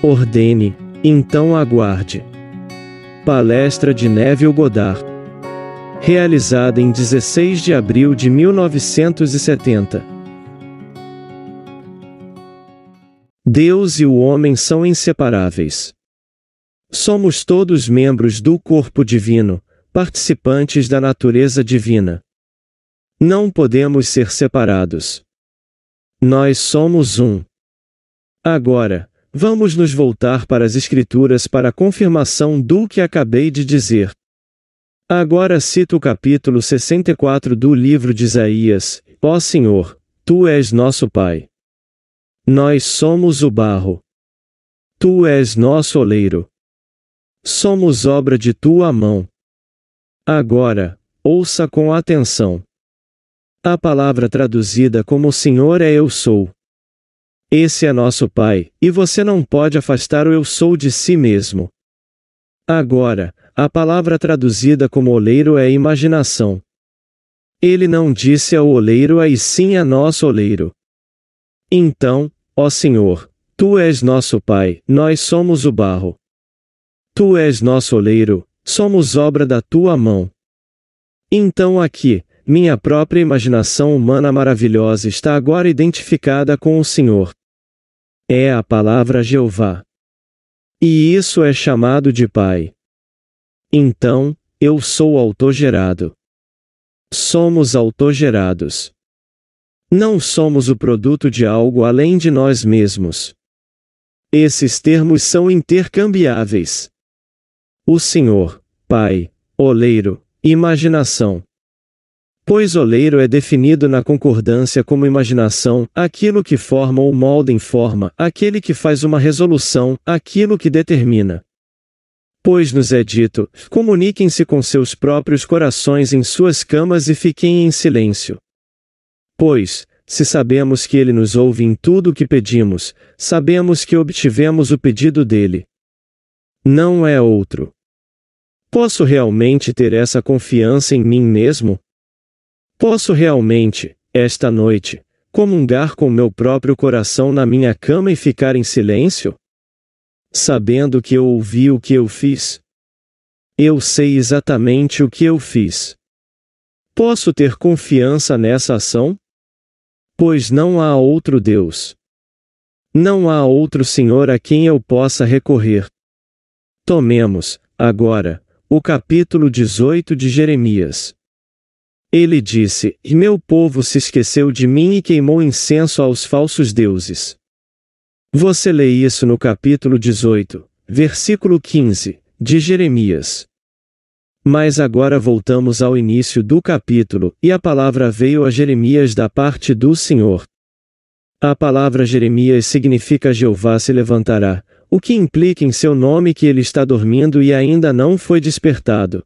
Ordene, então aguarde. Palestra de Neville Goddard. Realizada em 16 de abril de 1970. Deus e o homem são inseparáveis. Somos todos membros do corpo divino, participantes da natureza divina. Não podemos ser separados. Nós somos um. Agora, Vamos nos voltar para as Escrituras para a confirmação do que acabei de dizer. Agora cito o capítulo 64 do livro de Isaías: Ó oh Senhor, tu és nosso Pai. Nós somos o barro. Tu és nosso oleiro. Somos obra de tua mão. Agora, ouça com atenção. A palavra traduzida como Senhor é Eu sou, esse é nosso Pai, e você não pode afastar o Eu Sou de si mesmo. Agora, a palavra traduzida como oleiro é imaginação. Ele não disse ao oleiro, e sim a é nosso oleiro. Então, ó Senhor, tu és nosso Pai, nós somos o barro. Tu és nosso oleiro, somos obra da tua mão. Então aqui, minha própria imaginação humana maravilhosa está agora identificada com o Senhor é a palavra Jeová. E isso é chamado de Pai. Então, eu sou autogerado. Somos autogerados. Não somos o produto de algo além de nós mesmos. Esses termos são intercambiáveis. O Senhor, Pai, Oleiro, Imaginação, Pois oleiro é definido na concordância como imaginação, aquilo que forma ou molda em forma, aquele que faz uma resolução, aquilo que determina. Pois nos é dito: comuniquem-se com seus próprios corações em suas camas e fiquem em silêncio. Pois, se sabemos que ele nos ouve em tudo o que pedimos, sabemos que obtivemos o pedido dele. Não é outro. Posso realmente ter essa confiança em mim mesmo? Posso realmente, esta noite, comungar com meu próprio coração na minha cama e ficar em silêncio? Sabendo que eu ouvi o que eu fiz? Eu sei exatamente o que eu fiz. Posso ter confiança nessa ação? Pois não há outro Deus. Não há outro Senhor a quem eu possa recorrer. Tomemos, agora, o capítulo 18 de Jeremias. Ele disse: E meu povo se esqueceu de mim e queimou incenso aos falsos deuses. Você lê isso no capítulo 18, versículo 15, de Jeremias. Mas agora voltamos ao início do capítulo, e a palavra veio a Jeremias da parte do Senhor. A palavra Jeremias significa Jeová se levantará, o que implica em seu nome que ele está dormindo e ainda não foi despertado.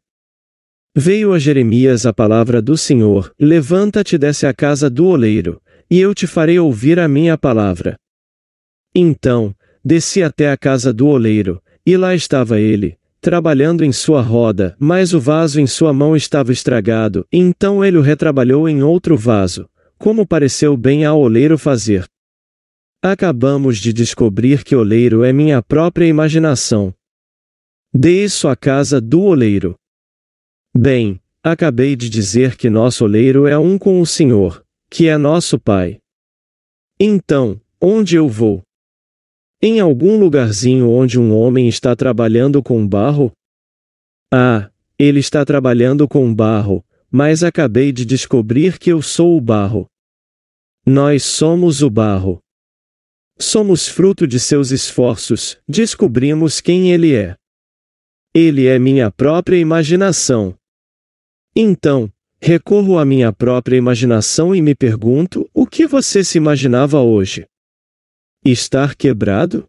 Veio a Jeremias a palavra do Senhor: Levanta-te desce a casa do oleiro, e eu te farei ouvir a minha palavra. Então, desci até a casa do oleiro, e lá estava ele, trabalhando em sua roda, mas o vaso em sua mão estava estragado, então ele o retrabalhou em outro vaso, como pareceu bem ao oleiro fazer. Acabamos de descobrir que oleiro é minha própria imaginação. Dei isso à casa do oleiro. Bem, acabei de dizer que nosso oleiro é um com o Senhor, que é nosso Pai. Então, onde eu vou? Em algum lugarzinho onde um homem está trabalhando com barro? Ah, ele está trabalhando com barro, mas acabei de descobrir que eu sou o barro. Nós somos o barro. Somos fruto de seus esforços, descobrimos quem ele é. Ele é minha própria imaginação. Então, recorro à minha própria imaginação e me pergunto o que você se imaginava hoje? Estar quebrado?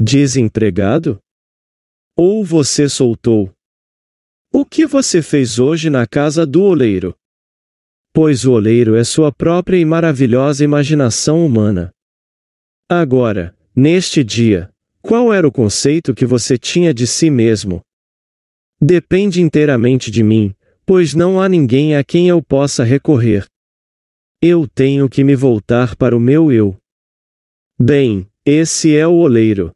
Desempregado? Ou você soltou? O que você fez hoje na casa do oleiro? Pois o oleiro é sua própria e maravilhosa imaginação humana. Agora, neste dia, qual era o conceito que você tinha de si mesmo? Depende inteiramente de mim, Pois não há ninguém a quem eu possa recorrer. Eu tenho que me voltar para o meu eu. Bem, esse é o oleiro.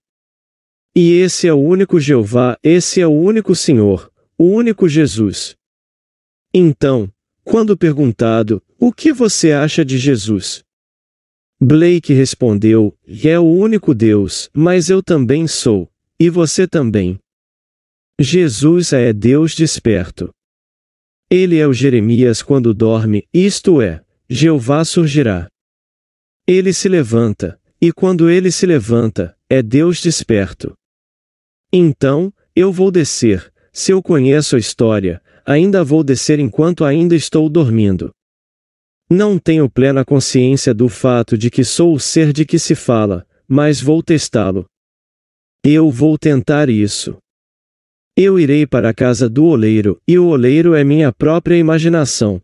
E esse é o único Jeová, esse é o único Senhor, o único Jesus. Então, quando perguntado, o que você acha de Jesus? Blake respondeu: É o único Deus, mas eu também sou, e você também. Jesus é Deus desperto. Ele é o Jeremias quando dorme, isto é, Jeová surgirá. Ele se levanta, e quando ele se levanta, é Deus desperto. Então, eu vou descer, se eu conheço a história, ainda vou descer enquanto ainda estou dormindo. Não tenho plena consciência do fato de que sou o ser de que se fala, mas vou testá-lo. Eu vou tentar isso. Eu irei para a casa do oleiro, e o oleiro é minha própria imaginação.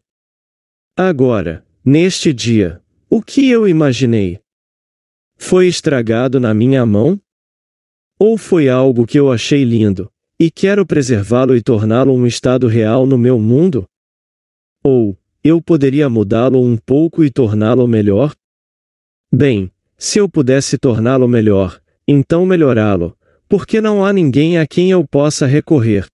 Agora, neste dia, o que eu imaginei? Foi estragado na minha mão? Ou foi algo que eu achei lindo, e quero preservá-lo e torná-lo um estado real no meu mundo? Ou, eu poderia mudá-lo um pouco e torná-lo melhor? Bem, se eu pudesse torná-lo melhor, então melhorá-lo, porque não há ninguém a quem eu possa recorrer.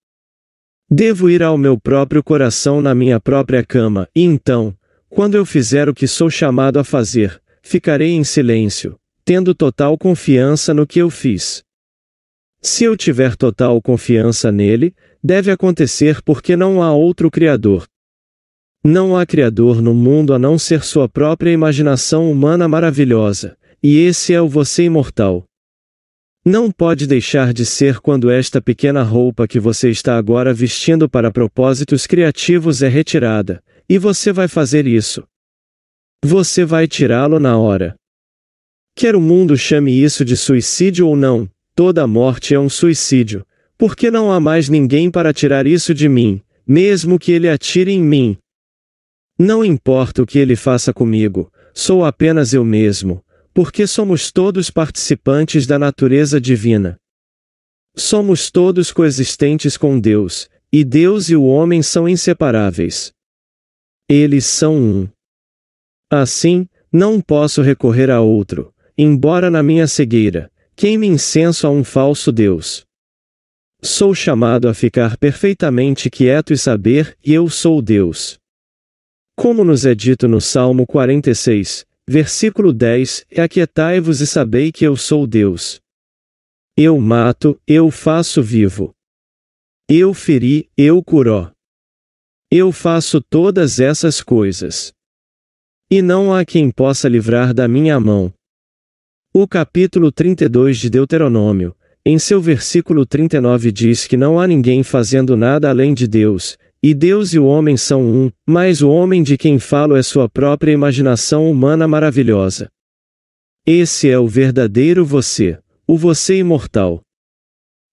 Devo ir ao meu próprio coração na minha própria cama, e então, quando eu fizer o que sou chamado a fazer, ficarei em silêncio, tendo total confiança no que eu fiz. Se eu tiver total confiança nele, deve acontecer porque não há outro Criador. Não há Criador no mundo a não ser sua própria imaginação humana maravilhosa, e esse é o você imortal. Não pode deixar de ser quando esta pequena roupa que você está agora vestindo para propósitos criativos é retirada, e você vai fazer isso. Você vai tirá-lo na hora. Quer o mundo chame isso de suicídio ou não, toda morte é um suicídio, porque não há mais ninguém para tirar isso de mim, mesmo que ele atire em mim. Não importa o que ele faça comigo, sou apenas eu mesmo, porque somos todos participantes da natureza divina. Somos todos coexistentes com Deus, e Deus e o homem são inseparáveis. Eles são um. Assim, não posso recorrer a outro, embora na minha cegueira, quem me incenso a um falso Deus. Sou chamado a ficar perfeitamente quieto e saber que eu sou Deus. Como nos é dito no Salmo 46, Versículo 10: Aquietai-vos e sabei que eu sou Deus. Eu mato, eu faço vivo. Eu feri, eu curó. Eu faço todas essas coisas. E não há quem possa livrar da minha mão. O capítulo 32 de Deuteronômio, em seu versículo 39, diz que não há ninguém fazendo nada além de Deus, e Deus e o homem são um, mas o homem de quem falo é sua própria imaginação humana maravilhosa. Esse é o verdadeiro você, o você imortal.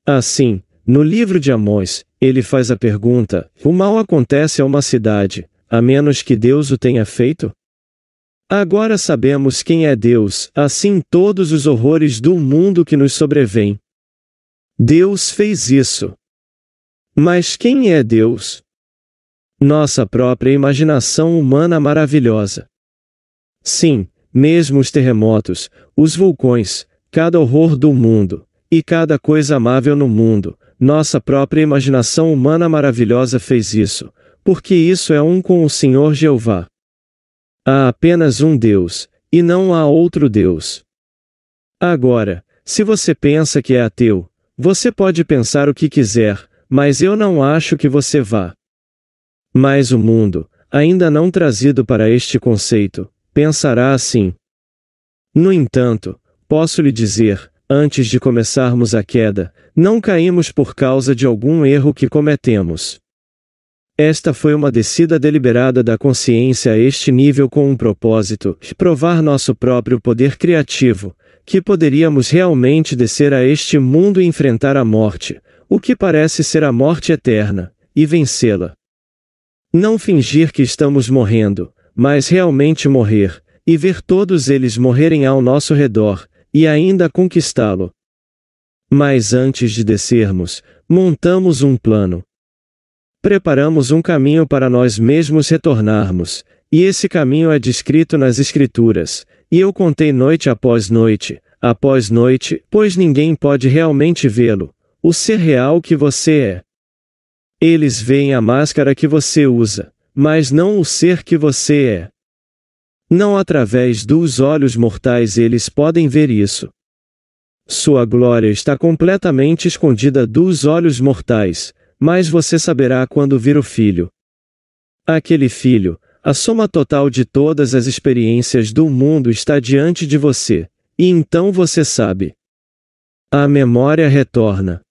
Assim, no livro de Amós, ele faz a pergunta: o mal acontece a uma cidade, a menos que Deus o tenha feito? Agora sabemos quem é Deus, assim todos os horrores do mundo que nos sobrevêm. Deus fez isso. Mas quem é Deus? nossa própria imaginação humana maravilhosa. Sim, mesmo os terremotos, os vulcões, cada horror do mundo, e cada coisa amável no mundo, nossa própria imaginação humana maravilhosa fez isso, porque isso é um com o Senhor Jeová. Há apenas um Deus, e não há outro Deus. Agora, se você pensa que é ateu, você pode pensar o que quiser, mas eu não acho que você vá. Mas o mundo, ainda não trazido para este conceito, pensará assim. No entanto, posso lhe dizer, antes de começarmos a queda, não caímos por causa de algum erro que cometemos. Esta foi uma descida deliberada da consciência a este nível com um propósito, provar nosso próprio poder criativo, que poderíamos realmente descer a este mundo e enfrentar a morte, o que parece ser a morte eterna, e vencê-la. Não fingir que estamos morrendo, mas realmente morrer, e ver todos eles morrerem ao nosso redor, e ainda conquistá-lo. Mas antes de descermos, montamos um plano. Preparamos um caminho para nós mesmos retornarmos, e esse caminho é descrito nas Escrituras, e eu contei noite após noite, após noite, pois ninguém pode realmente vê-lo, o ser real que você é. Eles veem a máscara que você usa, mas não o ser que você é. Não através dos olhos mortais eles podem ver isso. Sua glória está completamente escondida dos olhos mortais, mas você saberá quando vir o filho. Aquele filho, a soma total de todas as experiências do mundo está diante de você, e então você sabe. A memória retorna.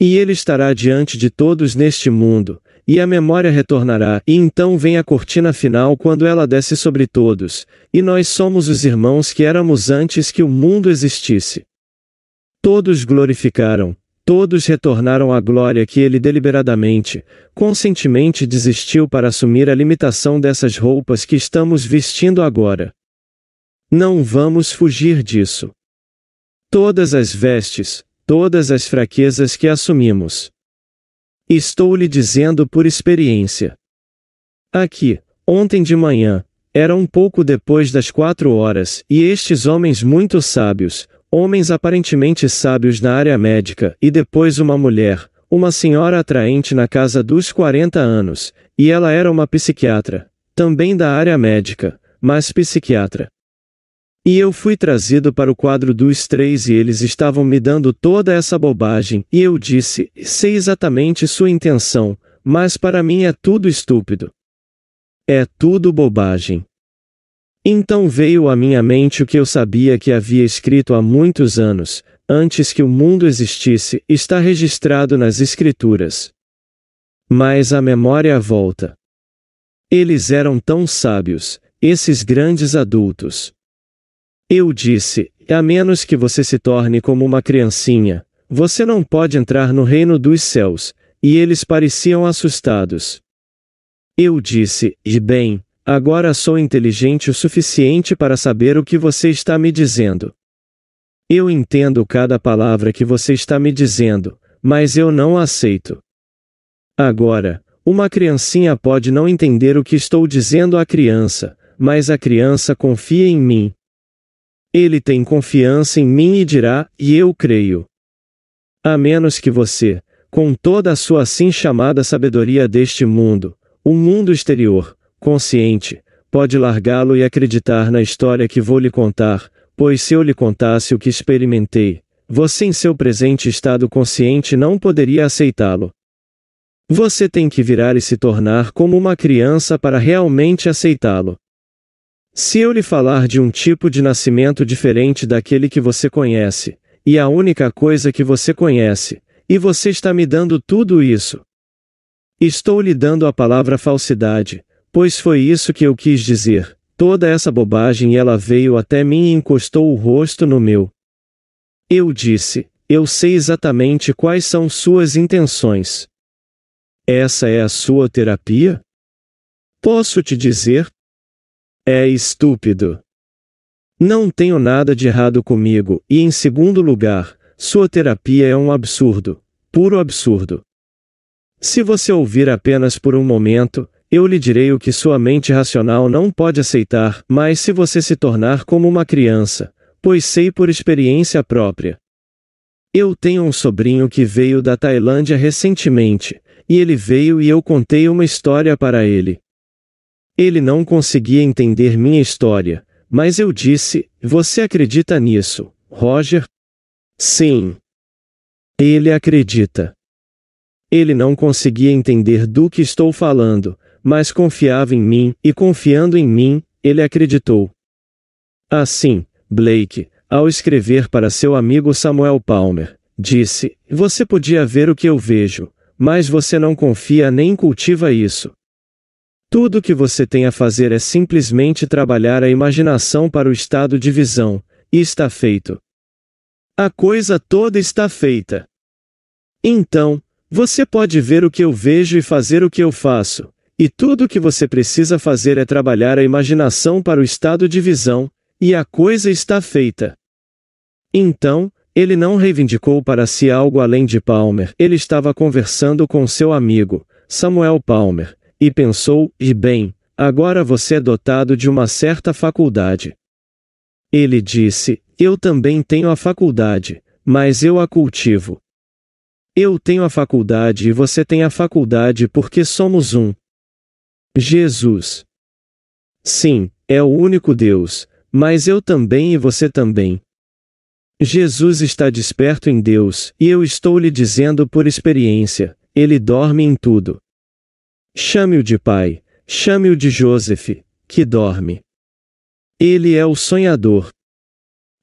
E ele estará diante de todos neste mundo, e a memória retornará, e então vem a cortina final quando ela desce sobre todos, e nós somos os irmãos que éramos antes que o mundo existisse. Todos glorificaram, todos retornaram à glória que ele deliberadamente, conscientemente desistiu para assumir a limitação dessas roupas que estamos vestindo agora. Não vamos fugir disso. Todas as vestes, todas as fraquezas que assumimos. Estou lhe dizendo por experiência. Aqui, ontem de manhã, era um pouco depois das quatro horas, e estes homens muito sábios, homens aparentemente sábios na área médica, e depois uma mulher, uma senhora atraente na casa dos 40 anos, e ela era uma psiquiatra, também da área médica, mas psiquiatra. E eu fui trazido para o quadro dos três e eles estavam me dando toda essa bobagem, e eu disse: sei exatamente sua intenção, mas para mim é tudo estúpido. É tudo bobagem. Então veio à minha mente o que eu sabia que havia escrito há muitos anos, antes que o mundo existisse, está registrado nas Escrituras. Mas a memória volta. Eles eram tão sábios, esses grandes adultos. Eu disse: A menos que você se torne como uma criancinha, você não pode entrar no reino dos céus. E eles pareciam assustados. Eu disse: E bem, agora sou inteligente o suficiente para saber o que você está me dizendo. Eu entendo cada palavra que você está me dizendo, mas eu não aceito. Agora, uma criancinha pode não entender o que estou dizendo à criança, mas a criança confia em mim, ele tem confiança em mim e dirá: E eu creio. A menos que você, com toda a sua assim chamada sabedoria deste mundo, o mundo exterior, consciente, pode largá-lo e acreditar na história que vou lhe contar, pois se eu lhe contasse o que experimentei, você em seu presente estado consciente não poderia aceitá-lo. Você tem que virar e se tornar como uma criança para realmente aceitá-lo. Se eu lhe falar de um tipo de nascimento diferente daquele que você conhece, e a única coisa que você conhece, e você está me dando tudo isso. Estou lhe dando a palavra falsidade, pois foi isso que eu quis dizer, toda essa bobagem e ela veio até mim e encostou o rosto no meu. Eu disse, eu sei exatamente quais são suas intenções. Essa é a sua terapia? Posso te dizer, é estúpido. Não tenho nada de errado comigo, e em segundo lugar, sua terapia é um absurdo, puro absurdo. Se você ouvir apenas por um momento, eu lhe direi o que sua mente racional não pode aceitar, mas se você se tornar como uma criança, pois sei por experiência própria. Eu tenho um sobrinho que veio da Tailândia recentemente, e ele veio e eu contei uma história para ele, ele não conseguia entender minha história, mas eu disse: Você acredita nisso, Roger? Sim. Ele acredita. Ele não conseguia entender do que estou falando, mas confiava em mim, e confiando em mim, ele acreditou. Assim, Blake, ao escrever para seu amigo Samuel Palmer, disse: Você podia ver o que eu vejo, mas você não confia nem cultiva isso. Tudo o que você tem a fazer é simplesmente trabalhar a imaginação para o estado de visão, e está feito. A coisa toda está feita. Então, você pode ver o que eu vejo e fazer o que eu faço, e tudo o que você precisa fazer é trabalhar a imaginação para o estado de visão, e a coisa está feita. Então, ele não reivindicou para si algo além de Palmer, ele estava conversando com seu amigo, Samuel Palmer, e pensou: e bem, agora você é dotado de uma certa faculdade. Ele disse: Eu também tenho a faculdade, mas eu a cultivo. Eu tenho a faculdade e você tem a faculdade porque somos um. Jesus. Sim, é o único Deus, mas eu também e você também. Jesus está desperto em Deus, e eu estou lhe dizendo por experiência, ele dorme em tudo. Chame-o de pai, chame-o de Joseph, que dorme. Ele é o sonhador.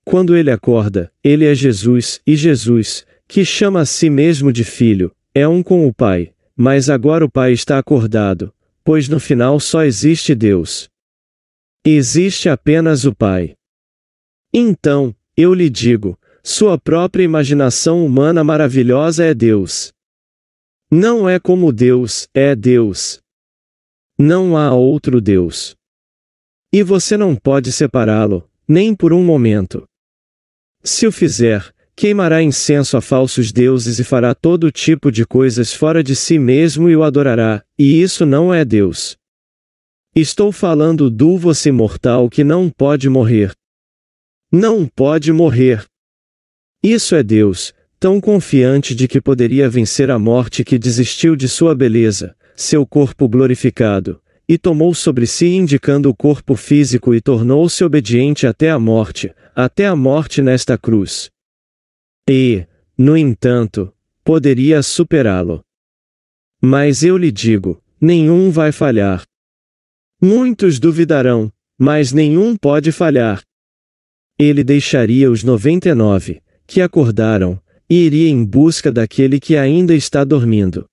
Quando ele acorda, ele é Jesus, e Jesus, que chama a si mesmo de filho, é um com o Pai, mas agora o Pai está acordado, pois no final só existe Deus. Existe apenas o Pai. Então, eu lhe digo, sua própria imaginação humana maravilhosa é Deus. Não é como Deus, é Deus. Não há outro Deus. E você não pode separá-lo, nem por um momento. Se o fizer, queimará incenso a falsos deuses e fará todo tipo de coisas fora de si mesmo e o adorará, e isso não é Deus. Estou falando do você mortal que não pode morrer. Não pode morrer. Isso é Deus, tão confiante de que poderia vencer a morte que desistiu de sua beleza, seu corpo glorificado, e tomou sobre si indicando o corpo físico e tornou-se obediente até a morte, até a morte nesta cruz. E, no entanto, poderia superá-lo. Mas eu lhe digo, nenhum vai falhar. Muitos duvidarão, mas nenhum pode falhar. Ele deixaria os noventa e nove, que acordaram, e iria em busca daquele que ainda está dormindo.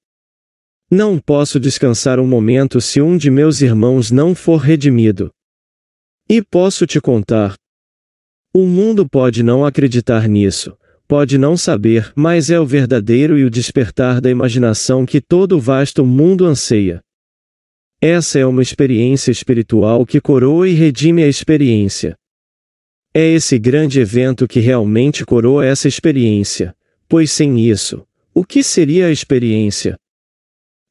Não posso descansar um momento se um de meus irmãos não for redimido. E posso te contar. O mundo pode não acreditar nisso, pode não saber, mas é o verdadeiro e o despertar da imaginação que todo o vasto mundo anseia. Essa é uma experiência espiritual que coroa e redime a experiência. É esse grande evento que realmente coroa essa experiência, Pois sem isso, o que seria a experiência?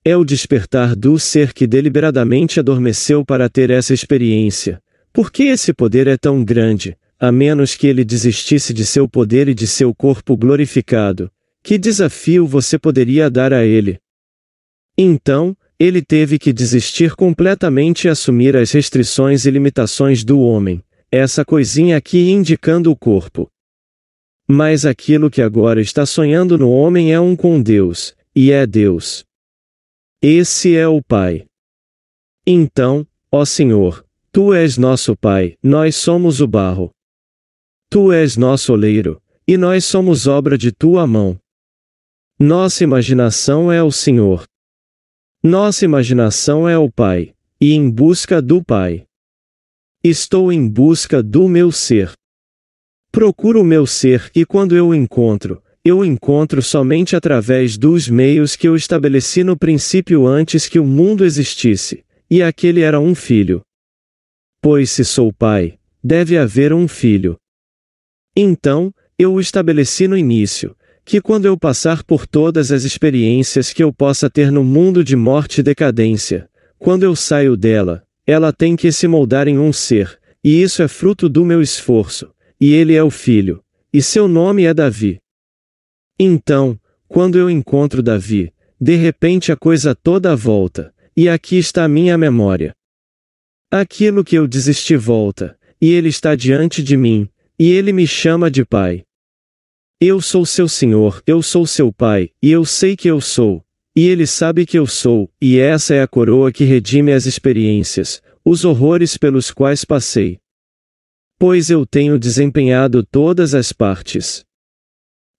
É o despertar do ser que deliberadamente adormeceu para ter essa experiência. Por que esse poder é tão grande, a menos que ele desistisse de seu poder e de seu corpo glorificado? Que desafio você poderia dar a ele? Então, ele teve que desistir completamente e assumir as restrições e limitações do homem, essa coisinha aqui indicando o corpo. Mas aquilo que agora está sonhando no homem é um com Deus, e é Deus. Esse é o Pai. Então, ó Senhor, tu és nosso Pai, nós somos o barro. Tu és nosso oleiro, e nós somos obra de tua mão. Nossa imaginação é o Senhor. Nossa imaginação é o Pai, e em busca do Pai. Estou em busca do meu ser. Procuro o meu ser e quando eu o encontro, eu o encontro somente através dos meios que eu estabeleci no princípio antes que o mundo existisse, e aquele era um filho. Pois se sou pai, deve haver um filho. Então, eu o estabeleci no início, que quando eu passar por todas as experiências que eu possa ter no mundo de morte e decadência, quando eu saio dela, ela tem que se moldar em um ser, e isso é fruto do meu esforço, e ele é o filho, e seu nome é Davi. Então, quando eu encontro Davi, de repente a coisa toda volta, e aqui está a minha memória. Aquilo que eu desisti volta, e ele está diante de mim, e ele me chama de pai. Eu sou seu senhor, eu sou seu pai, e eu sei que eu sou, e ele sabe que eu sou, e essa é a coroa que redime as experiências, os horrores pelos quais passei. Pois eu tenho desempenhado todas as partes.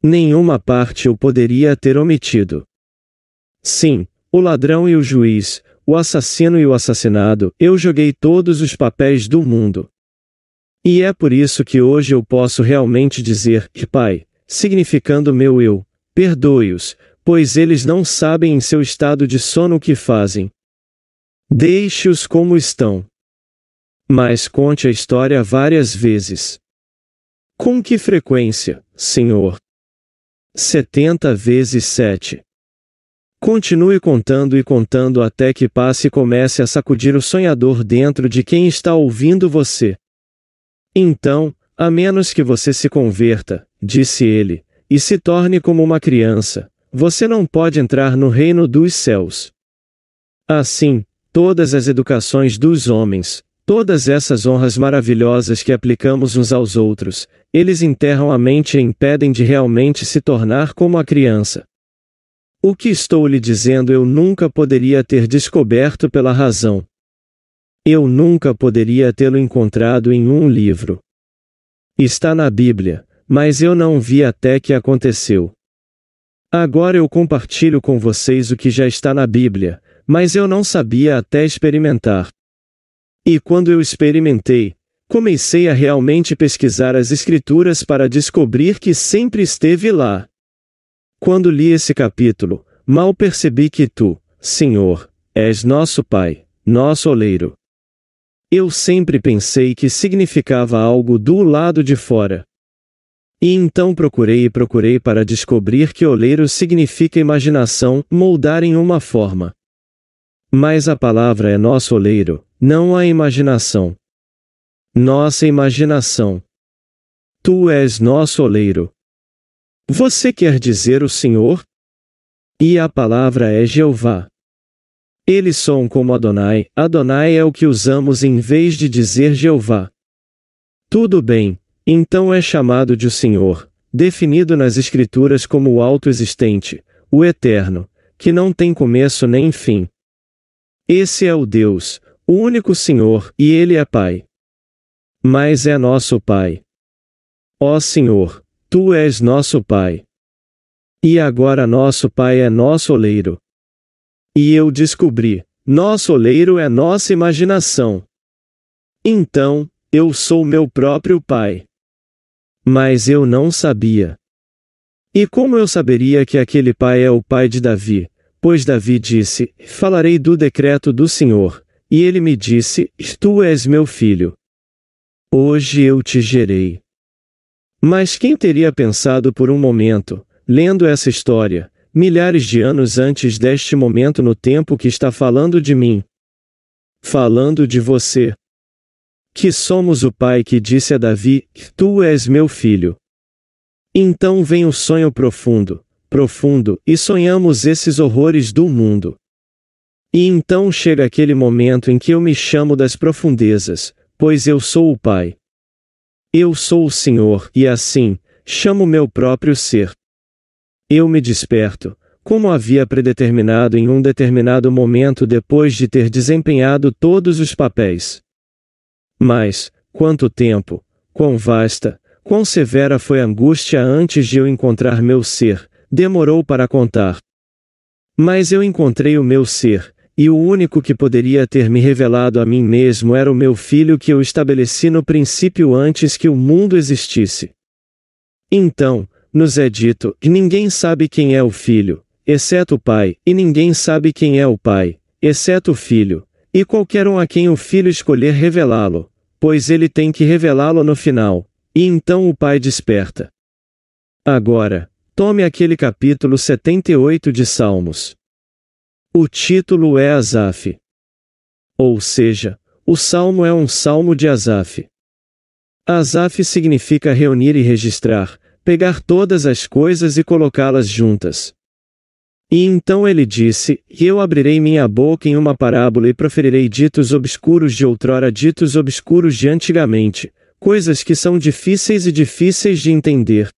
Nenhuma parte eu poderia ter omitido. Sim, o ladrão e o juiz, o assassino e o assassinado, eu joguei todos os papéis do mundo. E é por isso que hoje eu posso realmente dizer, Pai, significando meu eu, perdoe-os, pois eles não sabem em seu estado de sono o que fazem. Deixe-os como estão mas conte a história várias vezes. Com que frequência, senhor? 70 vezes 7. Continue contando e contando até que passe e comece a sacudir o sonhador dentro de quem está ouvindo você. Então, a menos que você se converta, disse ele, e se torne como uma criança, você não pode entrar no reino dos céus. Assim, todas as educações dos homens, Todas essas honras maravilhosas que aplicamos uns aos outros, eles enterram a mente e impedem de realmente se tornar como a criança. O que estou lhe dizendo eu nunca poderia ter descoberto pela razão. Eu nunca poderia tê-lo encontrado em um livro. Está na Bíblia, mas eu não vi até que aconteceu. Agora eu compartilho com vocês o que já está na Bíblia, mas eu não sabia até experimentar. E quando eu experimentei, comecei a realmente pesquisar as Escrituras para descobrir que sempre esteve lá. Quando li esse capítulo, mal percebi que tu, Senhor, és nosso Pai, nosso oleiro. Eu sempre pensei que significava algo do lado de fora. E então procurei e procurei para descobrir que oleiro significa imaginação, moldar em uma forma. Mas a palavra é nosso oleiro, não a imaginação. Nossa imaginação. Tu és nosso oleiro. Você quer dizer o Senhor? E a palavra é Jeová. Eles são como Adonai, Adonai é o que usamos em vez de dizer Jeová. Tudo bem, então é chamado de o Senhor, definido nas Escrituras como o Alto-Existente, o Eterno, que não tem começo nem fim. Esse é o Deus, o único Senhor, e Ele é Pai. Mas é nosso Pai. Ó Senhor, Tu és nosso Pai. E agora nosso Pai é nosso oleiro. E eu descobri, nosso oleiro é nossa imaginação. Então, eu sou meu próprio Pai. Mas eu não sabia. E como eu saberia que aquele pai é o pai de Davi? Pois Davi disse: Falarei do decreto do Senhor, e ele me disse: Tu és meu filho. Hoje eu te gerei. Mas quem teria pensado por um momento, lendo essa história, milhares de anos antes deste momento no tempo que está falando de mim? Falando de você. Que somos o pai que disse a Davi: Tu és meu filho. Então vem o sonho profundo, profundo, e sonhamos esses horrores do mundo. E então chega aquele momento em que eu me chamo das profundezas, pois eu sou o Pai. Eu sou o Senhor, e assim, chamo meu próprio ser. Eu me desperto, como havia predeterminado em um determinado momento depois de ter desempenhado todos os papéis. Mas, quanto tempo, quão vasta, quão severa foi a angústia antes de eu encontrar meu ser, demorou para contar. Mas eu encontrei o meu ser, e o único que poderia ter me revelado a mim mesmo era o meu filho que eu estabeleci no princípio antes que o mundo existisse. Então, nos é dito, que ninguém sabe quem é o filho, exceto o pai, e ninguém sabe quem é o pai, exceto o filho, e qualquer um a quem o filho escolher revelá-lo, pois ele tem que revelá-lo no final, e então o pai desperta. Agora, tome aquele capítulo 78 de Salmos. O título é Asaf. Ou seja, o salmo é um salmo de Asaf. Asaf significa reunir e registrar, pegar todas as coisas e colocá-las juntas. E então ele disse: E eu abrirei minha boca em uma parábola e proferirei ditos obscuros de outrora, ditos obscuros de antigamente, coisas que são difíceis e difíceis de entender.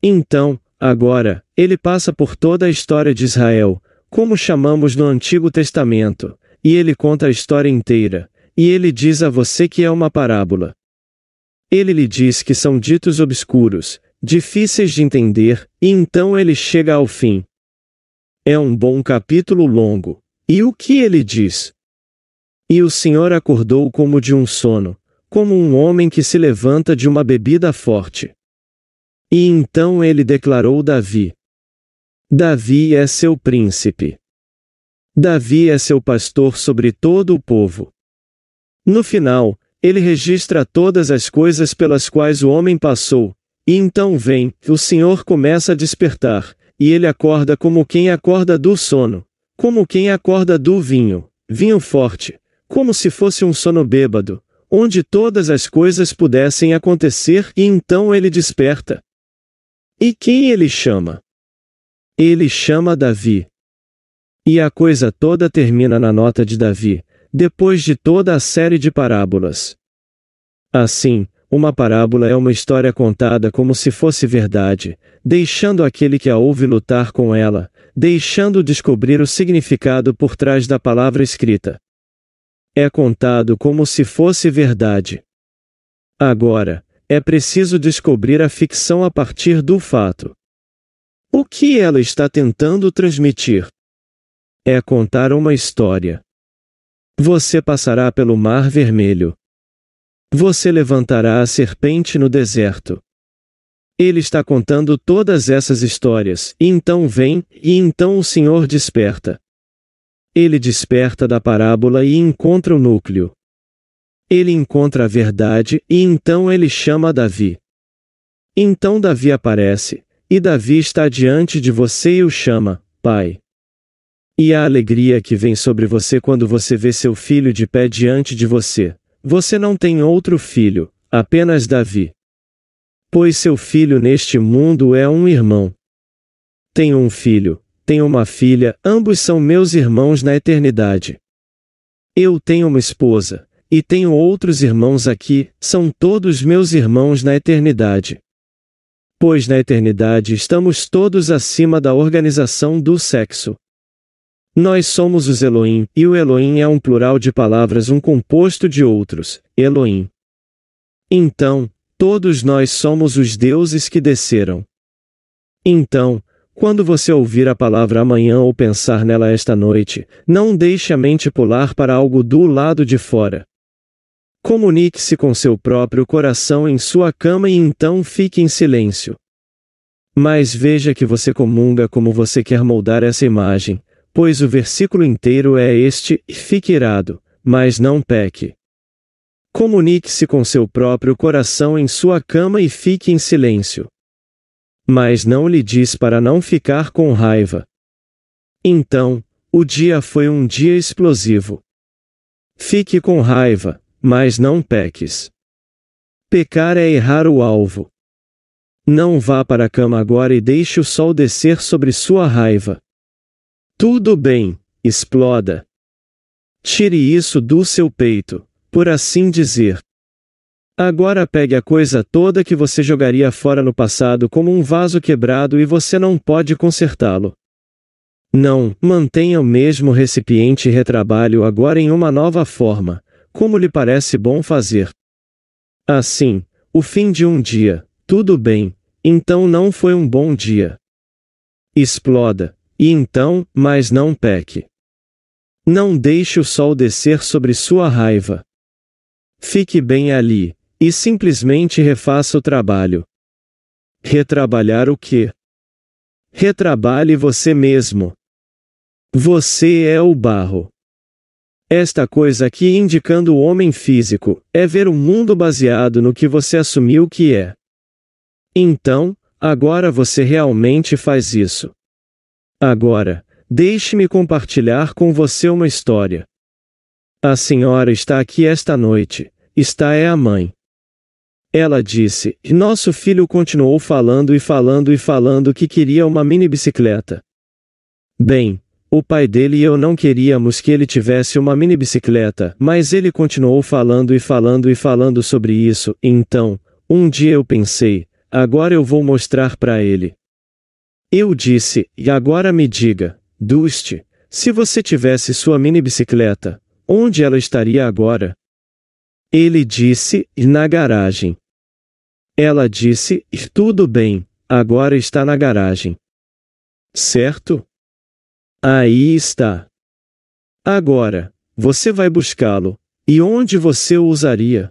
Então, agora, ele passa por toda a história de Israel, como chamamos no Antigo Testamento, e ele conta a história inteira, e ele diz a você que é uma parábola. Ele lhe diz que são ditos obscuros, difíceis de entender, e então ele chega ao fim. É um bom capítulo longo. E o que ele diz? E o Senhor acordou como de um sono, como um homem que se levanta de uma bebida forte. E então ele declarou Davi: Davi é seu príncipe. Davi é seu pastor sobre todo o povo. No final, ele registra todas as coisas pelas quais o homem passou, e então vem, o Senhor começa a despertar, e ele acorda como quem acorda do sono, como quem acorda do vinho, vinho forte, como se fosse um sono bêbado, onde todas as coisas pudessem acontecer e então ele desperta. E quem ele chama? Ele chama Davi. E a coisa toda termina na nota de Davi, depois de toda a série de parábolas. Assim, uma parábola é uma história contada como se fosse verdade, deixando aquele que a ouve lutar com ela, deixando descobrir o significado por trás da palavra escrita. É contado como se fosse verdade. Agora, é preciso descobrir a ficção a partir do fato. O que ela está tentando transmitir? É contar uma história. Você passará pelo Mar Vermelho. Você levantará a serpente no deserto. Ele está contando todas essas histórias, e então vem, e então o Senhor desperta. Ele desperta da parábola e encontra o núcleo. Ele encontra a verdade, e então ele chama Davi. Então Davi aparece, e Davi está diante de você e o chama, Pai. E a alegria que vem sobre você quando você vê seu filho de pé diante de você. Você não tem outro filho, apenas Davi. Pois seu filho neste mundo é um irmão. Tenho um filho, tenho uma filha, ambos são meus irmãos na eternidade. Eu tenho uma esposa, e tenho outros irmãos aqui, são todos meus irmãos na eternidade pois na eternidade estamos todos acima da organização do sexo. Nós somos os Elohim, e o Elohim é um plural de palavras um composto de outros, Elohim. Então, todos nós somos os deuses que desceram. Então, quando você ouvir a palavra amanhã ou pensar nela esta noite, não deixe a mente pular para algo do lado de fora. Comunique-se com seu próprio coração em sua cama e então fique em silêncio. Mas veja que você comunga como você quer moldar essa imagem, pois o versículo inteiro é este: fique irado, mas não peque. Comunique-se com seu próprio coração em sua cama e fique em silêncio. Mas não lhe diz para não ficar com raiva. Então, o dia foi um dia explosivo. Fique com raiva, mas não peques. Pecar é errar o alvo. Não vá para a cama agora e deixe o sol descer sobre sua raiva. Tudo bem, exploda. Tire isso do seu peito, por assim dizer. Agora pegue a coisa toda que você jogaria fora no passado como um vaso quebrado e você não pode consertá-lo. Não, mantenha o mesmo recipiente e retrabalhe-o agora em uma nova forma, como lhe parece bom fazer. Assim, o fim de um dia, tudo bem, então não foi um bom dia. Exploda, e então, mas não peque. Não deixe o sol descer sobre sua raiva. Fique bem ali, e simplesmente refaça o trabalho. Retrabalhar o quê? Retrabalhe você mesmo. Você é o barro. Esta coisa aqui indicando o homem físico, é ver o mundo baseado no que você assumiu que é. Então, agora você realmente faz isso. Agora, deixe-me compartilhar com você uma história. A senhora está aqui esta noite, está é a mãe. Ela disse, e nosso filho continuou falando e falando e falando que queria uma mini bicicleta. Bem, o pai dele e eu não queríamos que ele tivesse uma mini bicicleta, mas ele continuou falando e falando e falando sobre isso, então, um dia eu pensei, agora eu vou mostrar para ele. Eu disse, e agora me diga, Dust, se você tivesse sua mini bicicleta, onde ela estaria agora? Ele disse, na garagem. Ela disse, tudo bem, agora está na garagem. Certo? Aí está. Agora, você vai buscá-lo. E onde você o usaria?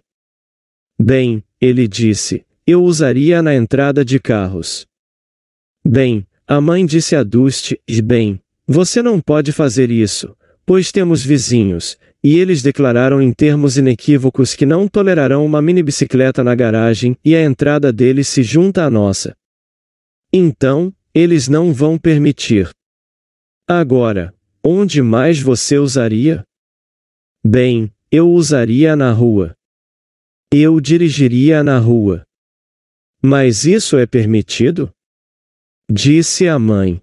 Bem, ele disse, eu usaria na entrada de carros. Bem, a mãe disse a Dust, e bem, você não pode fazer isso, pois temos vizinhos, e eles declararam em termos inequívocos que não tolerarão uma mini bicicleta na garagem e a entrada deles se junta à nossa. Então, eles não vão permitir. Agora, onde mais você usaria? Bem, eu usaria na rua. Eu dirigiria na rua. Mas isso é permitido? Disse a mãe.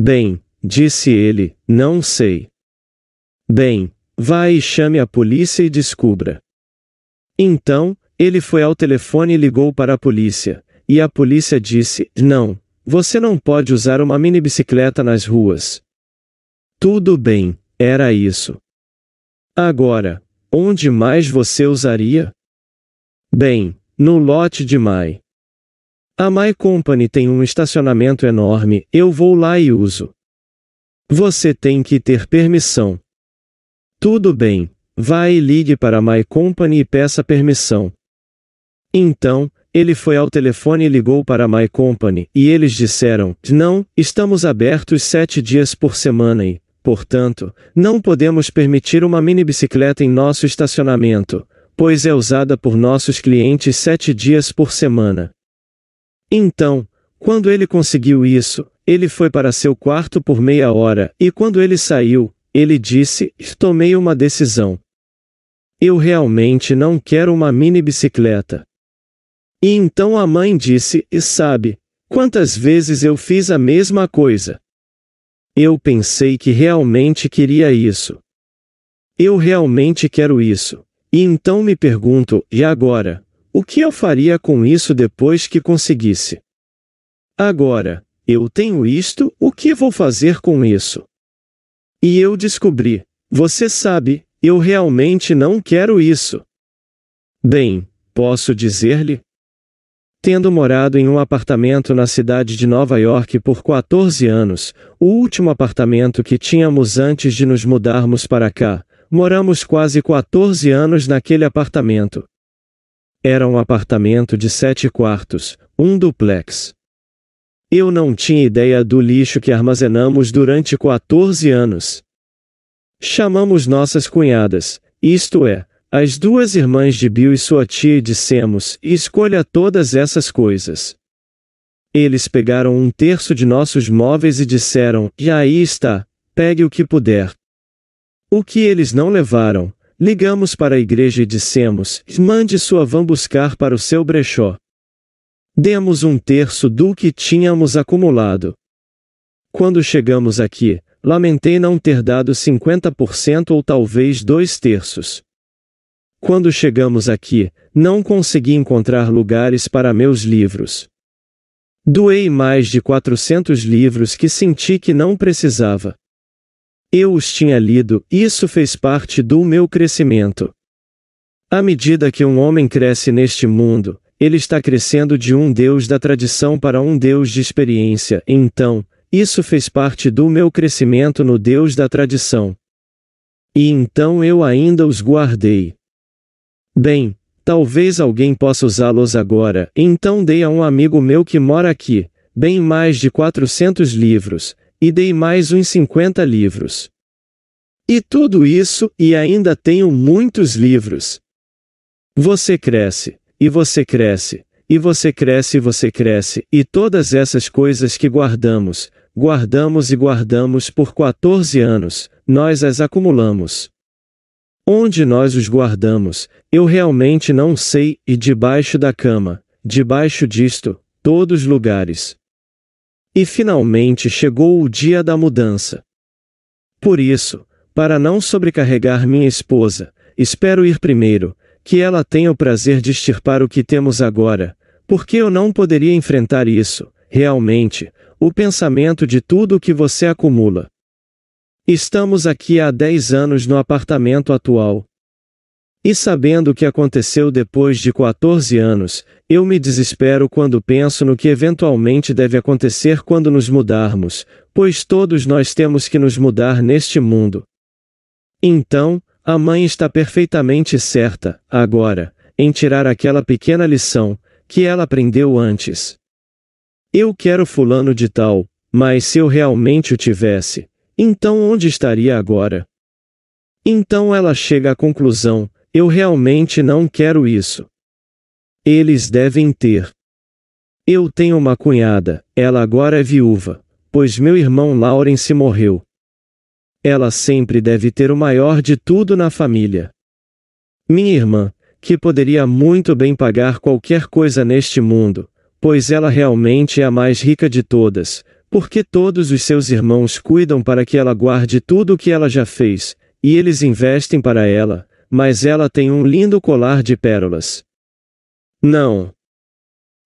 Bem, disse ele, não sei. Bem, vá e chame a polícia e descubra. Então, ele foi ao telefone e ligou para a polícia, e a polícia disse: Não, você não pode usar uma mini bicicleta nas ruas. Tudo bem, era isso. Agora, onde mais você usaria? Bem, no lote de Mai. A Mai Company tem um estacionamento enorme, eu vou lá e uso. Você tem que ter permissão. Tudo bem, vá e ligue para a My Company e peça permissão. Então, ele foi ao telefone e ligou para a My Company, e eles disseram: Não, estamos abertos sete dias por semana e, portanto, não podemos permitir uma mini bicicleta em nosso estacionamento, pois é usada por nossos clientes sete dias por semana. Então, quando ele conseguiu isso, ele foi para seu quarto por meia hora, e quando ele saiu, ele disse: Tomei uma decisão. Eu realmente não quero uma mini bicicleta. E então a mãe disse: E sabe, quantas vezes eu fiz a mesma coisa? Eu pensei que realmente queria isso. Eu realmente quero isso. E então me pergunto: e agora? O que eu faria com isso depois que conseguisse? Agora, eu tenho isto, o que vou fazer com isso? E eu descobri: você sabe, eu realmente não quero isso. Bem, posso dizer-lhe, Tendo morado em um apartamento na cidade de Nova York por 14 anos, o último apartamento que tínhamos antes de nos mudarmos para cá, moramos quase 14 anos naquele apartamento. Era um apartamento de sete quartos, um duplex. Eu não tinha ideia do lixo que armazenamos durante 14 anos. Chamamos nossas cunhadas, isto é, as duas irmãs de Bill e sua tia e dissemos, escolha todas essas coisas. Eles pegaram um terço de nossos móveis e disseram, e aí está, pegue o que puder. O que eles não levaram, ligamos para a igreja e dissemos, mande sua van buscar para o seu brechó. Demos um terço do que tínhamos acumulado. Quando chegamos aqui, lamentei não ter dado 50% ou talvez dois terços. Quando chegamos aqui, não consegui encontrar lugares para meus livros. Doei mais de 400 livros que senti que não precisava. Eu os tinha lido, isso fez parte do meu crescimento. À medida que um homem cresce neste mundo, ele está crescendo de um Deus da tradição para um Deus de experiência, então, isso fez parte do meu crescimento no Deus da tradição. E então eu ainda os guardei. Bem, talvez alguém possa usá-los agora, então dei a um amigo meu que mora aqui, bem mais de 400 livros, e dei mais uns 50 livros. E tudo isso, e ainda tenho muitos livros. Você cresce, e você cresce, e você cresce e você cresce, e todas essas coisas que guardamos, guardamos e guardamos por 14 anos, nós as acumulamos. Onde nós os guardamos, eu realmente não sei, e debaixo da cama, debaixo disto, todos lugares. E finalmente chegou o dia da mudança. Por isso, para não sobrecarregar minha esposa, espero ir primeiro, que ela tenha o prazer de extirpar o que temos agora, porque eu não poderia enfrentar isso, realmente, o pensamento de tudo o que você acumula. Estamos aqui há 10 anos no apartamento atual. E sabendo o que aconteceu depois de 14 anos, eu me desespero quando penso no que eventualmente deve acontecer quando nos mudarmos, pois todos nós temos que nos mudar neste mundo. Então, a mãe está perfeitamente certa, agora, em tirar aquela pequena lição que ela aprendeu antes. Eu quero Fulano de Tal, mas se eu realmente o tivesse, então onde estaria agora? Então ela chega à conclusão: eu realmente não quero isso. Eles devem ter. Eu tenho uma cunhada, ela agora é viúva, pois meu irmão Laurence morreu. Ela sempre deve ter o maior de tudo na família. Minha irmã, que poderia muito bem pagar qualquer coisa neste mundo, pois ela realmente é a mais rica de todas, porque todos os seus irmãos cuidam para que ela guarde tudo o que ela já fez, e eles investem para ela, mas ela tem um lindo colar de pérolas. Não.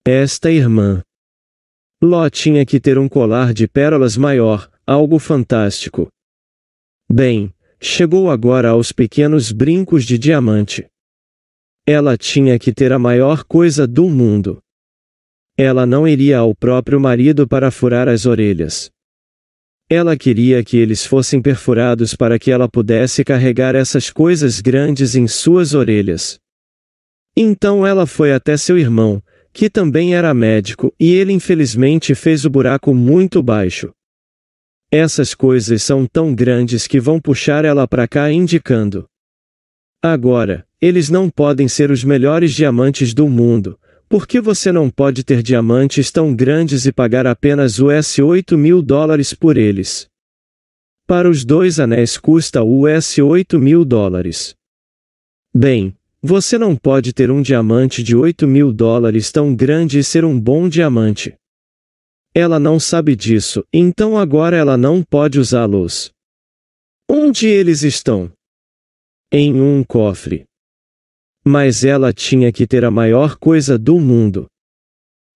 Esta irmã. Ló tinha que ter um colar de pérolas maior, algo fantástico. Bem, chegou agora aos pequenos brincos de diamante. Ela tinha que ter a maior coisa do mundo. Ela não iria ao próprio marido para furar as orelhas. Ela queria que eles fossem perfurados para que ela pudesse carregar essas coisas grandes em suas orelhas. Então ela foi até seu irmão, que também era médico, e ele infelizmente fez o buraco muito baixo. Essas coisas são tão grandes que vão puxar ela para cá indicando. Agora, eles não podem ser os melhores diamantes do mundo, por que você não pode ter diamantes tão grandes e pagar apenas US 8 mil dólares por eles? Para os dois anéis custa US 8 mil dólares. Bem, você não pode ter um diamante de 8 mil dólares tão grande e ser um bom diamante. Ela não sabe disso, então agora ela não pode usá-los. Onde eles estão? Em um cofre. Mas ela tinha que ter a maior coisa do mundo.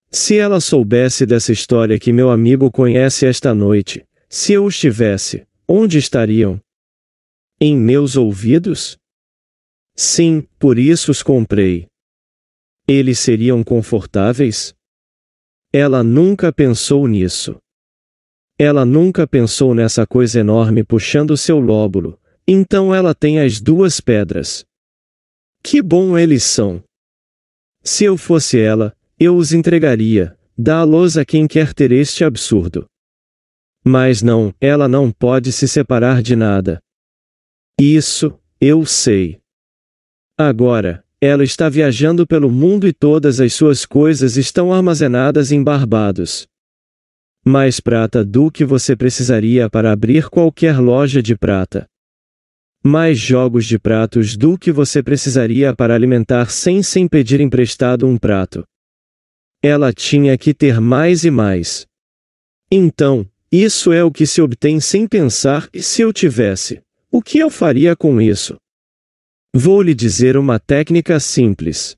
Se ela soubesse dessa história que meu amigo conhece esta noite, se eu os tivesse, onde estariam? Em meus ouvidos? Sim, por isso os comprei. Eles seriam confortáveis? Ela nunca pensou nisso. Ela nunca pensou nessa coisa enorme puxando seu lóbulo, então ela tem as duas pedras. Que bom eles são! Se eu fosse ela, eu os entregaria, dá-los a quem quer ter este absurdo. Mas não, ela não pode se separar de nada. Isso, eu sei. Agora, ela está viajando pelo mundo e todas as suas coisas estão armazenadas em Barbados. Mais prata do que você precisaria para abrir qualquer loja de prata mais jogos de pratos do que você precisaria para alimentar sem sem pedir emprestado um prato. Ela tinha que ter mais e mais. Então, isso é o que se obtém sem pensar, e se eu tivesse, o que eu faria com isso? Vou lhe dizer uma técnica simples.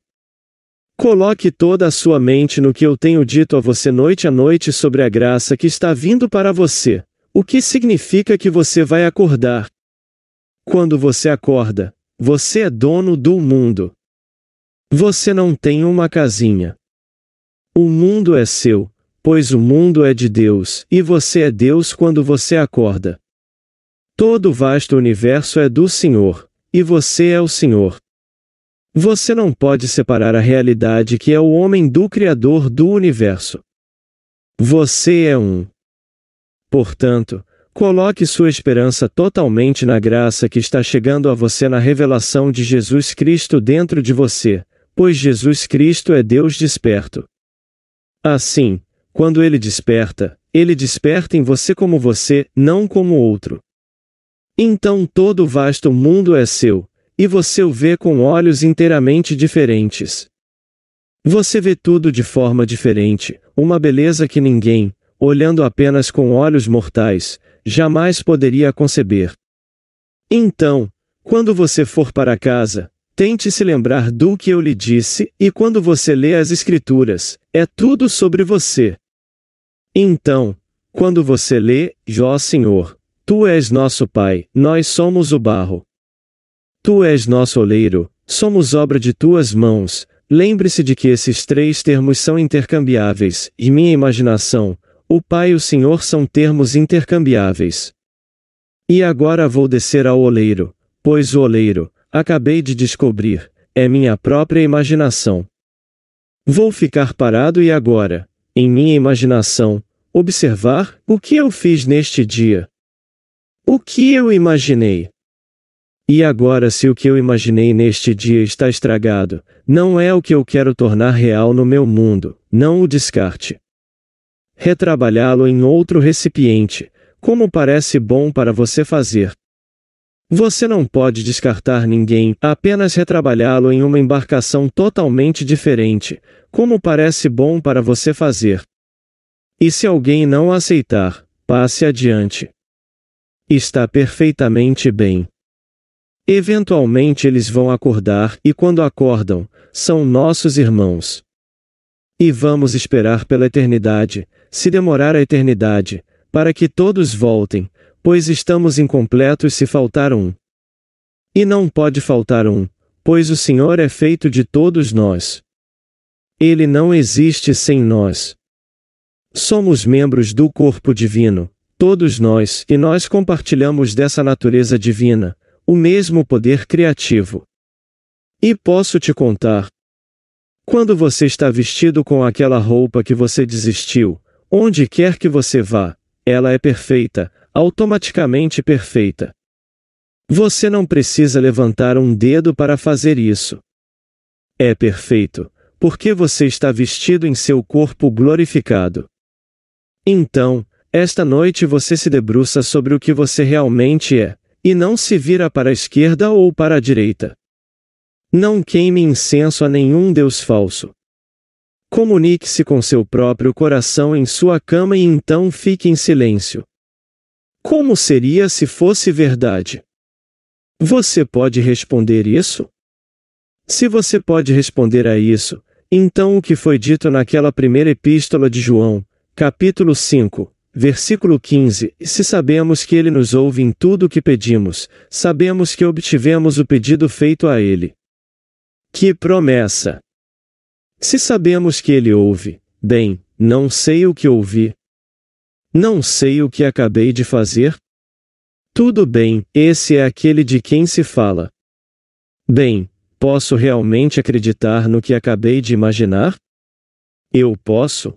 Coloque toda a sua mente no que eu tenho dito a você noite a noite sobre a graça que está vindo para você, o que significa que você vai acordar, quando você acorda, você é dono do mundo. Você não tem uma casinha. O mundo é seu, pois o mundo é de Deus, e você é Deus quando você acorda. Todo o vasto universo é do Senhor, e você é o Senhor. Você não pode separar a realidade que é o homem do Criador do universo. Você é um. Portanto, Coloque sua esperança totalmente na graça que está chegando a você na revelação de Jesus Cristo dentro de você, pois Jesus Cristo é Deus desperto. Assim, quando ele desperta, ele desperta em você como você, não como outro. Então todo o vasto mundo é seu, e você o vê com olhos inteiramente diferentes. Você vê tudo de forma diferente, uma beleza que ninguém, olhando apenas com olhos mortais, jamais poderia conceber. Então, quando você for para casa, tente se lembrar do que eu lhe disse, e quando você lê as Escrituras, é tudo sobre você. Então, quando você lê, Jó Senhor, Tu és nosso Pai, nós somos o barro. Tu és nosso oleiro, somos obra de tuas mãos. Lembre-se de que esses três termos são intercambiáveis, e minha imaginação, o Pai e o Senhor são termos intercambiáveis. E agora vou descer ao oleiro, pois o oleiro, acabei de descobrir, é minha própria imaginação. Vou ficar parado e agora, em minha imaginação, observar o que eu fiz neste dia. O que eu imaginei? E agora, se o que eu imaginei neste dia está estragado, não é o que eu quero tornar real no meu mundo, não o descarte retrabalhá-lo em outro recipiente, como parece bom para você fazer. Você não pode descartar ninguém, apenas retrabalhá-lo em uma embarcação totalmente diferente, como parece bom para você fazer. E se alguém não aceitar, passe adiante. Está perfeitamente bem. Eventualmente eles vão acordar, e quando acordam, são nossos irmãos. E vamos esperar pela eternidade, se demorar a eternidade, para que todos voltem, pois estamos incompletos se faltar um. E não pode faltar um, pois o Senhor é feito de todos nós. Ele não existe sem nós. Somos membros do corpo divino, todos nós, e nós compartilhamos dessa natureza divina, o mesmo poder criativo. E posso te contar, quando você está vestido com aquela roupa que você desistiu, onde quer que você vá, ela é perfeita, automaticamente perfeita. Você não precisa levantar um dedo para fazer isso. É perfeito, porque você está vestido em seu corpo glorificado. Então, esta noite você se debruça sobre o que você realmente é, e não se vira para a esquerda ou para a direita. Não queime incenso a nenhum Deus falso. Comunique-se com seu próprio coração em sua cama e então fique em silêncio. Como seria se fosse verdade? Você pode responder isso? Se você pode responder a isso, então o que foi dito naquela primeira epístola de João, capítulo 5, versículo 15: Se sabemos que ele nos ouve em tudo o que pedimos, sabemos que obtivemos o pedido feito a ele. Que promessa! Se sabemos que ele ouve, bem, não sei o que ouvi. Não sei o que acabei de fazer. Tudo bem, esse é aquele de quem se fala. Bem, posso realmente acreditar no que acabei de imaginar? Eu posso?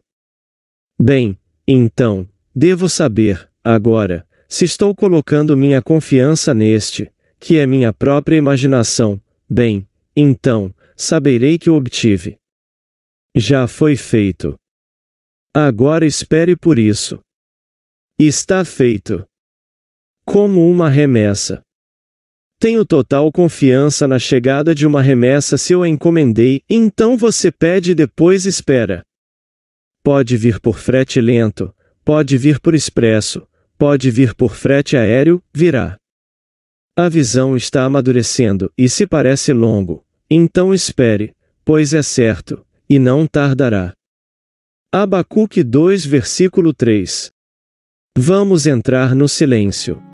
Bem, então, devo saber, agora, se estou colocando minha confiança neste, que é minha própria imaginação, bem, então, saberei que o obtive. Já foi feito. Agora espere por isso. Está feito. Como uma remessa. Tenho total confiança na chegada de uma remessa se eu a encomendei, então você pede e depois espera. Pode vir por frete lento, pode vir por expresso, pode vir por frete aéreo, virá. A visão está amadurecendo, e se parece longo, então espere, pois é certo, e não tardará. Abacuque 2 versículo 3 Vamos entrar no silêncio.